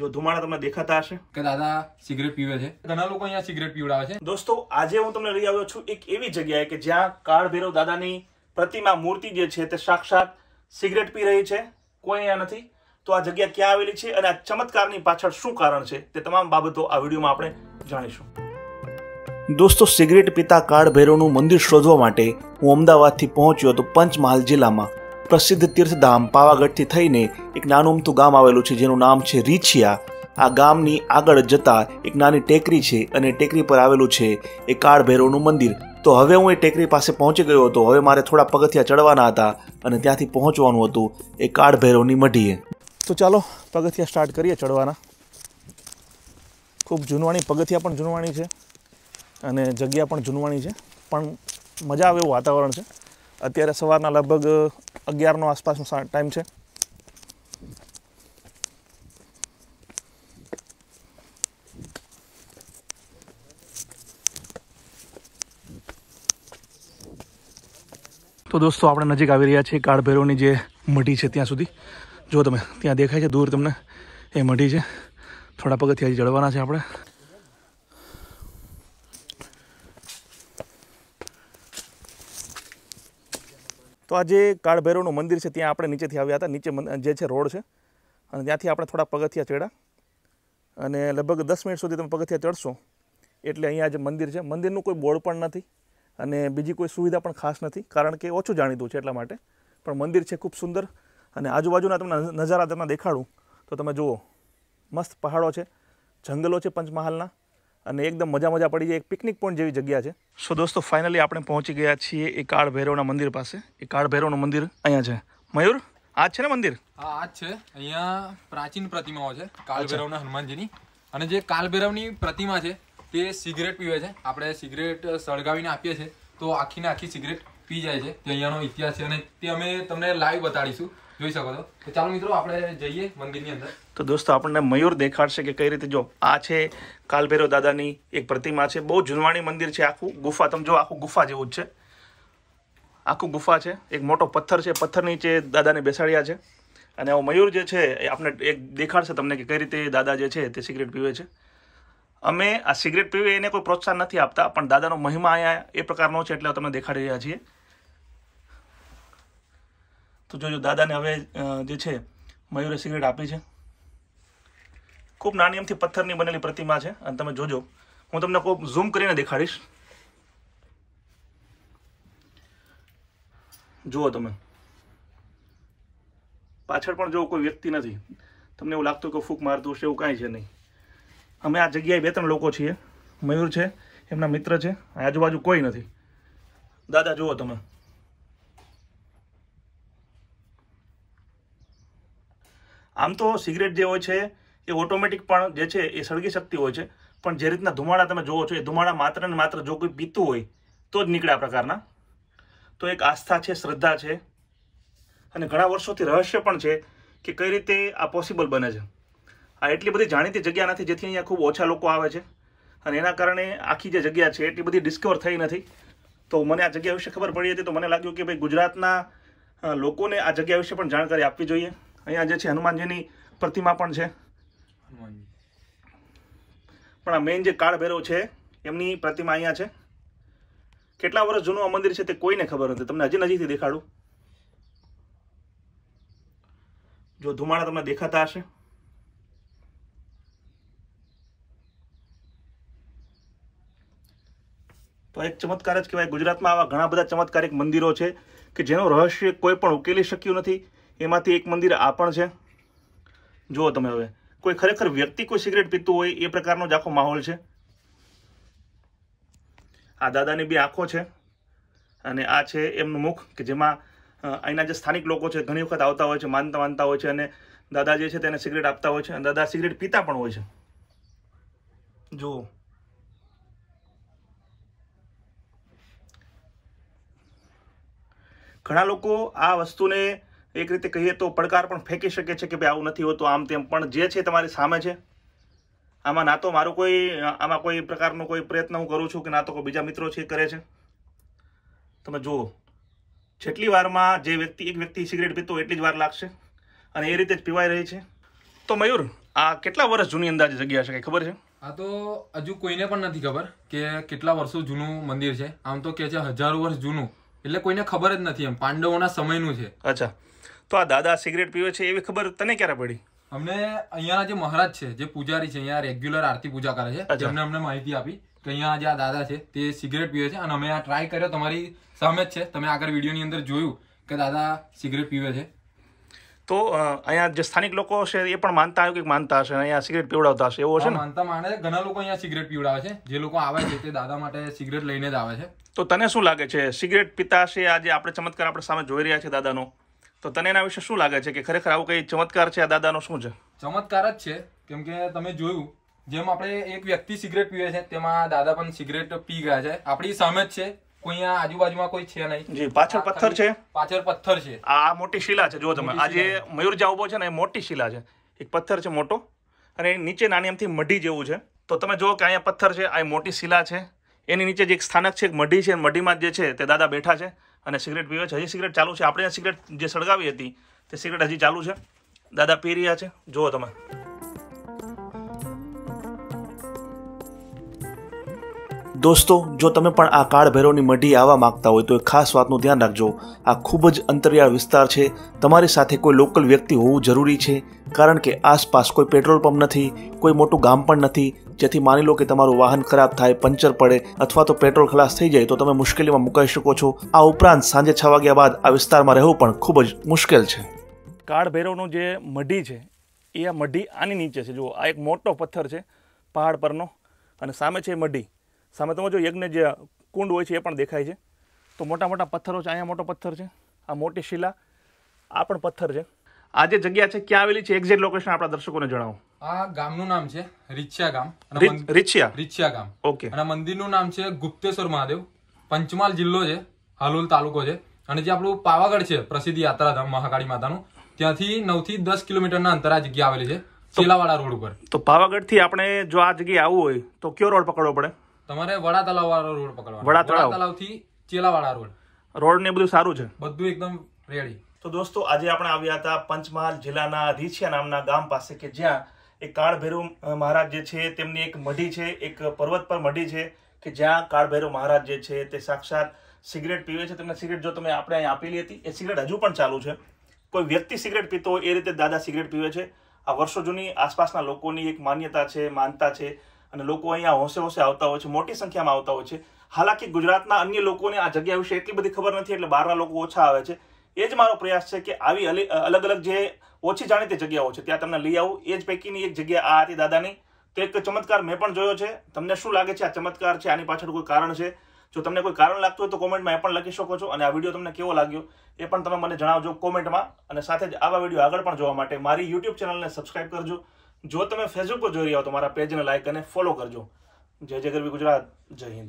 જો ધુમાડા તમને દેખાતા હશે કે દાદા સિગરેટ પીવે છે ઘણા લોકો અહીંયા સિગરેટ પીવડાવે છે દોસ્તો આજે હું તમને લઈ આવ્યો છું એક એવી જગ્યાએ કે જ્યાં કાળ ભૈરવ દાદાની પ્રતિમા મૂર્તિ જે છે તે સાક્ષાત સિગરેટ પી રહી છે કોઈ અહીંયા નથી તો આ જગ્યા ક્યાં આવેલી છે અને આ ચમત્કારની પાછળ શું કારણ છે તે તમામ બાબતો આ વિડીયોમાં આપણે જાણીશું દોસ્તો સિગરેટ પીતા કાળ ભૈરવનું મંદિર શોધવા માટે હું અમદાવાદથી પહોંચ્યો હતો પંચમહાલ જિલ્લામાં પ્રસિદ્ધ તીર્થધામ પાવાગઢથી થઈને એક નાનું અમથું ગામ આવેલું છે જેનું નામ છે રીછિયા આ ગામની આગળ જતા એક નાની ટેકરી છે અને ટેકરી પર આવેલું છે એ કાળ ભૈરવનું મંદિર તો હવે હું એ ટેકરી પાસે પહોંચી ગયો હતો હવે મારે થોડા પગથિયા ચડવાના હતા અને ત્યાંથી પહોંચવાનું હતું એ કાળ ભૈરવની મઢીએ તો ચાલો પગથિયા સ્ટાર્ટ કરીએ ચડવાના ખૂબ જૂનવાણી પગથિયા પણ જૂનવાણી છે અને જગ્યા પણ જૂનવાણી છે પણ મજા આવે એવું વાતાવરણ છે અત્યારે સવારના લગભગ અગિયારનો આસપાસનો ટાઈમ છે તો દોસ્તો આપણે નજીક આવી રહ્યા છીએ કાળભૈરવની જે મઢી છે ત્યાં સુધી જો તમે ત્યાં દેખાય છે દૂર તમને એ મઢી છે થોડા પગથિયા જળવાના છે આપણે તો આ જે કાળભૈરવનું મંદિર છે ત્યાં આપણે નીચેથી આવ્યા હતા નીચે જે છે રોડ છે અને ત્યાંથી આપણે થોડા પગથિયા ચડ્યા અને લગભગ દસ મિનિટ સુધી તમે પગથિયા ચડશો એટલે અહીંયા જે મંદિર છે મંદિરનું કોઈ બોર્ડ પણ નથી અને બીજી કોઈ સુવિધા પણ ખાસ નથી કારણ કે ઓછું જાણીતું છે એટલા માટે પણ મંદિર છે ખૂબ સુંદર અને આજુબાજુના તમને નજારા તમને દેખાડું તો તમે જુઓ મસ્ત પહાડો છે જંગલો છે પંચમહાલના અને એકદમ મજા મજા પડી જાય એક પિકનિક પોઈન્ટ જેવી જગ્યા છે સો દોસ્તો ફાઇનલી આપણે પહોંચી ગયા છીએ એ કાળ ભૈરવના મંદિર પાસે એ કાળ ભૈરવનું મંદિર અહીંયા છે મયુર આજ છે ને મંદિર હા આજ છે અહીંયા પ્રાચીન પ્રતિમાઓ છે કાળ ભૈરવના હનુમાનજીની અને જે કાળ ભૈરવની પ્રતિમા છે તે સિગરેટ પીવે છે આપણે સિગરેટ સળગાવીને આપીએ છીએ તો આખીને આખી સિગરેટ પી જાય છે તે અહીંયાનો ઇતિહાસ છે અને તે અમે તમને લાઈવ બતાડીશું જોઈ શકો છો તો ચાલો મિત્રો આપણે જઈએ મંદિરની અંદર તો દોસ્તો આપણને મયુર દેખાડશે કે કઈ રીતે જો આ છે કાલભૈરવ દાદાની એક પ્રતિમા છે બહુ જૂનવાણી મંદિર છે આખું ગુફા તમે જો આખું ગુફા જેવું જ છે આખું ગુફા છે એક મોટો પથ્થર છે પથ્થર નીચે દાદાને બેસાડ્યા છે અને આવો મયુર જે છે એ આપણે એક દેખાડશે તમને કે કઈ રીતે દાદા જે છે તે સિગરેટ પીવે છે અમે આ સિગરેટ પીવે એને કોઈ પ્રોત્સાહન નથી આપતા પણ દાદાનો મહિમા અહીંયા એ પ્રકારનો છે એટલે તમને દેખાડી રહ્યા છીએ તો જોજો દાદાને હવે જે છે મયુરે સિગરેટ આપી છે ખૂબ નાની એમથી પથ્થરની બનેલી પ્રતિમા છે અને તમે જોજો હું તમને ખૂબ ઝૂમ કરીને દેખાડીશ જુઓ તમે પાછળ પણ જો કોઈ વ્યક્તિ નથી તમને એવું લાગતું કે ફૂંક મારતું હશે એવું કાંઈ છે નહીં અમે આ જગ્યાએ બે ત્રણ લોકો છીએ મયુર છે એમના મિત્ર છે આજુબાજુ કોઈ નથી દાદા જુઓ તમે આમ તો સિગરેટ જે હોય છે એ ઓટોમેટિક પણ જે છે એ સળગી શકતી હોય છે પણ જે રીતના ધુમાડા તમે જોવો છો એ ધુમાડા માત્ર ને માત્ર જો કોઈ પીતું હોય તો જ નીકળે આ પ્રકારના તો એક આસ્થા છે શ્રદ્ધા છે અને ઘણા વર્ષોથી રહસ્ય પણ છે કે કઈ રીતે આ પોસિબલ બને છે આ એટલી બધી જાણીતી જગ્યા નથી જેથી અહીંયા ખૂબ ઓછા લોકો આવે છે અને એના કારણે આખી જે જગ્યા છે એટલી બધી ડિસ્કવર થઈ નથી તો મને આ જગ્યા વિશે ખબર પડી હતી તો મને લાગ્યું કે ભાઈ ગુજરાતના લોકોને આ જગ્યા વિશે પણ જાણકારી આપવી જોઈએ અહીંયા જે છે હનુમાનજીની પ્રતિમા પણ છે પણ આ મેઇન જે કાળભેરો છે એમની પ્રતિમા અહીંયા છે કેટલા વર્ષ જૂનું આ મંદિર છે તે કોઈને ખબર નથી તમને હજી નજીકથી દેખાડું જો ધુમાડા તમને દેખાતા હશે તો એક ચમત્કાર જ કહેવાય ગુજરાતમાં આવા ઘણા બધા ચમત્કારિક મંદિરો છે કે જેનું રહસ્ય કોઈ પણ ઉકેલી શક્યું નથી એમાંથી એક મંદિર આ પણ છે જુઓ તમે હવે કોઈ ખરેખર વ્યક્તિ કોઈ સિગરેટ પીતું હોય એ પ્રકારનો જ આખો માહોલ છે આ દાદાની બી આંખો છે અને આ છે એમનું મુખ કે જેમાં અહીંના જે સ્થાનિક લોકો છે ઘણી વખત આવતા હોય છે માનતા માનતા હોય છે અને દાદા જે છે તેને સિગરેટ આપતા હોય છે અને દાદા સિગરેટ પીતા પણ હોય છે જુઓ ઘણા લોકો આ વસ્તુને એક રીતે કહીએ તો પડકાર પણ ફેંકી શકે છે કે ભાઈ આવું નથી હોતું આમ તેમ પણ જે છે તમારી સામે છે આમાં ના તો મારો કોઈ આમાં કોઈ પ્રકારનો કોઈ પ્રયત્ન હું કરું છું કે ના તો કોઈ બીજા મિત્રો છે કરે છે તમે જુઓ જેટલી વારમાં જે વ્યક્તિ એક વ્યક્તિ સિગરેટ પીતો એટલી જ વાર લાગશે અને એ રીતે જ પીવાઈ રહી છે તો મયુર આ કેટલા વર્ષ જૂની અંદાજે જગ્યા છે કંઈ ખબર છે આ તો હજુ કોઈને પણ નથી ખબર કે કેટલા વર્ષો જૂનું મંદિર છે આમ તો કે છે હજારો વર્ષ જૂનું એટલે કોઈને ખબર જ નથી એમ પાંડવોના સમયનું છે અચ્છા તો આ દાદા સિગરેટ પીવે છે એવી ખબર તને ક્યારે પડી અમને અહીંયાના જે મહારાજ છે જે પૂજારી છે અહીંયા રેગ્યુલર આરતી પૂજા કરે છે જેમને અમને માહિતી આપી કે અહીંયા જે આ દાદા છે તે સિગરેટ પીવે છે અને અમે આ ટ્રાય કર્યો તમારી સામે જ છે તમે આગળ વિડીયોની અંદર જોયું કે દાદા સિગરેટ પીવે છે તો અહીંયા જે સ્થાનિક લોકો છે એ પણ માનતા આવ્યું કે માનતા હશે અહીંયા સિગરેટ પીવડાવતા હશે એવો છે માનતા માને ઘણા લોકો અહીંયા સિગરેટ પીવડાવે છે જે લોકો આવે છે તે દાદા માટે સિગરેટ લઈને જ આવે છે તો તને શું લાગે છે સિગરેટ પીતા હશે આજે આપણે ચમત્કાર આપણે સામે જોઈ રહ્યા છે દાદાનો તો તને એના વિશે શું લાગે છે કે ખરેખર આવું કઈ ચમત્કાર છે આ દાદાનો શું છે ચમત્કાર જ છે કેમ કે તમે જોયું જેમ આપણે એક વ્યક્તિ સિગરેટ પીવે છે તેમાં દાદા પણ સિગરેટ પી ગયા છે આપણી સામે જ છે કોઈ આજુબાજુમાં કોઈ છે નહીં જી પાછળ પથ્થર છે પાછળ પથ્થર છે આ મોટી શિલા છે જો તમે આ જે મયુર ઉભો છે ને એ મોટી શિલા છે એક પથ્થર છે મોટો અને નીચે નાની એમથી મઢી જેવું છે તો તમે જુઓ કે અહીંયા પથ્થર છે આ મોટી શિલા છે એની નીચે જે એક સ્થાનક છે એક મઢી છે મઢીમાં જે છે તે દાદા બેઠા છે અને સિગરેટ પીવે છે હજી સિગરેટ ચાલુ છે આપણે આ સિગરેટ જે સળગાવી હતી તે સિગરેટ હજી ચાલુ છે દાદા પી રહ્યા છે જુઓ તમે દોસ્તો જો તમે પણ આ કાળભૈરવની મઢી આવવા માંગતા હોય તો એક ખાસ વાતનું ધ્યાન રાખજો આ ખૂબ જ અંતરિયાળ વિસ્તાર છે તમારી સાથે કોઈ લોકલ વ્યક્તિ હોવું જરૂરી છે કારણ કે આસપાસ કોઈ પેટ્રોલ પંપ નથી કોઈ મોટું ગામ પણ નથી જેથી માની લો કે તમારું વાહન ખરાબ થાય પંચર પડે અથવા તો પેટ્રોલ ખલાસ થઈ જાય તો તમે મુશ્કેલીમાં મુકાઈ શકો છો આ ઉપરાંત સાંજે છ વાગ્યા બાદ આ વિસ્તારમાં રહેવું પણ ખૂબ જ મુશ્કેલ છે કાળભૈરવનો જે મઢી છે એ આ મઢી આની નીચે છે જુઓ આ એક મોટો પથ્થર છે પહાડ પરનો અને સામે છે મઢી સામે તમે જો યજ્ઞ જે કુંડ હોય છે એ પણ દેખાય છે તો મોટા મોટા પથ્થરો છે અહીંયા મોટો પથ્થર છે આ મોટી શિલા આ પણ પથ્થર છે આ જે જગ્યા છે ક્યાં આવેલી છે એક્ઝેક્ટ લોકેશન આપણા દર્શકોને જણાવો આ ગામનું નામ છે રીછિયા ગામ રિચ્યા રીછિયા ગામ ઓકે અને મંદિરનું નામ છે ગુપ્તેશ્વર મહાદેવ પંચમહાલ જિલ્લો છે હાલોલ તાલુકો છે અને જે આપણું પાવાગઢ છે પ્રસિદ્ધ યાત્રાધામ મહાકાળી માતાનું ત્યાંથી નવથી દસ કિલોમીટરના અંતરે આ જગ્યા આવેલી છે ચેલાવાડા રોડ ઉપર તો પાવાગઢથી આપણે જો આ જગ્યાએ આવવું હોય તો કયો રોડ પકડવો પડે તમારે વડા તલાવ વાળો રોડ પકડવાનો વડા તળાવ તલાવથી ચેલાવાળા રોડ રોડ ને બધું સારું છે બધું એકદમ રેડી તો દોસ્તો આજે આપણે આવ્યા હતા પંચમહાલ જિલ્લાના રીછિયા નામના ગામ પાસે કે જ્યાં એક કાળભૈરવ મહારાજ જે છે તેમની એક મઢી છે એક પર્વત પર મઢી છે કે જ્યાં કાળભૈરવ મહારાજ જે છે તે સાક્ષાત સિગરેટ પીવે છે તેમને સિગરેટ જો તમે આપણે અહીં આપેલી હતી એ સિગરેટ હજુ પણ ચાલુ છે કોઈ વ્યક્તિ સિગરેટ પીતો એ રીતે દાદા સિગરેટ પીવે છે આ વર્ષો જૂની આસપાસના લોકોની એક માન્યતા છે માનતા છે અને લોકો અહીંયા હોંશે હોંશે આવતા હોય છે મોટી સંખ્યામાં આવતા હોય છે હાલાકી ગુજરાતના અન્ય લોકોને આ જગ્યા વિશે એટલી બધી ખબર નથી એટલે બહારના લોકો ઓછા આવે છે એ જ મારો પ્રયાસ છે કે આવી અલગ અલગ જે ઓછી જાણીતી જગ્યાઓ છે ત્યાં તમને લઈ આવું એ જ પૈકીની એક જગ્યા આ હતી દાદાની તો એક ચમત્કાર મેં પણ જોયો છે તમને શું લાગે છે આ ચમત્કાર છે આની પાછળ કોઈ કારણ છે જો તમને કોઈ કારણ લાગતું હોય તો કોમેન્ટમાં એ પણ લખી શકો છો અને આ વિડીયો તમને કેવો લાગ્યો એ પણ તમે મને જણાવજો કોમેન્ટમાં અને સાથે જ આવા વિડીયો આગળ પણ જોવા માટે મારી યુટ્યુબ ચેનલને સબસ્ક્રાઈબ કરજો જો તમે ફેસબુક પર જોઈ રહ્યા હો તો મારા પેજને લાઇક અને ફોલો કરજો જય જય ગરવી ગુજરાત જય હિન્દ